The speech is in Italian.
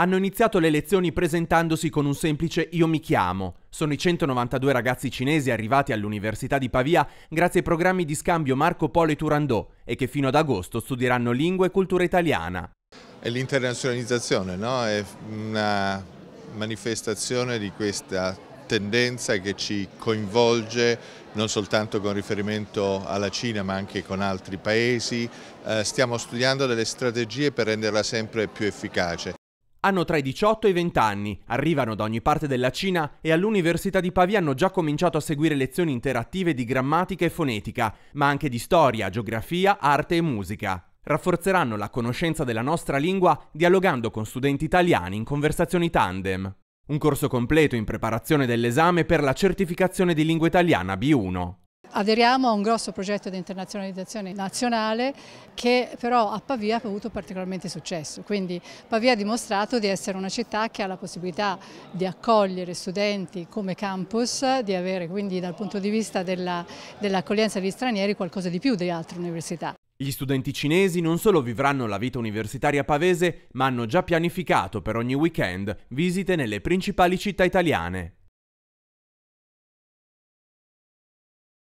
hanno iniziato le lezioni presentandosi con un semplice Io mi chiamo. Sono i 192 ragazzi cinesi arrivati all'Università di Pavia grazie ai programmi di scambio Marco Polo e Turandot e che fino ad agosto studieranno lingua e cultura italiana. È l'internazionalizzazione, no? È una manifestazione di questa tendenza che ci coinvolge non soltanto con riferimento alla Cina ma anche con altri paesi. Eh, stiamo studiando delle strategie per renderla sempre più efficace. Hanno tra i 18 e i 20 anni, arrivano da ogni parte della Cina e all'Università di Pavia hanno già cominciato a seguire lezioni interattive di grammatica e fonetica, ma anche di storia, geografia, arte e musica. Rafforzeranno la conoscenza della nostra lingua dialogando con studenti italiani in conversazioni tandem. Un corso completo in preparazione dell'esame per la certificazione di lingua italiana B1. Aderiamo a un grosso progetto di internazionalizzazione nazionale che però a Pavia ha avuto particolarmente successo, quindi Pavia ha dimostrato di essere una città che ha la possibilità di accogliere studenti come campus, di avere quindi dal punto di vista dell'accoglienza dell degli stranieri qualcosa di più di altre università. Gli studenti cinesi non solo vivranno la vita universitaria pavese, ma hanno già pianificato per ogni weekend visite nelle principali città italiane.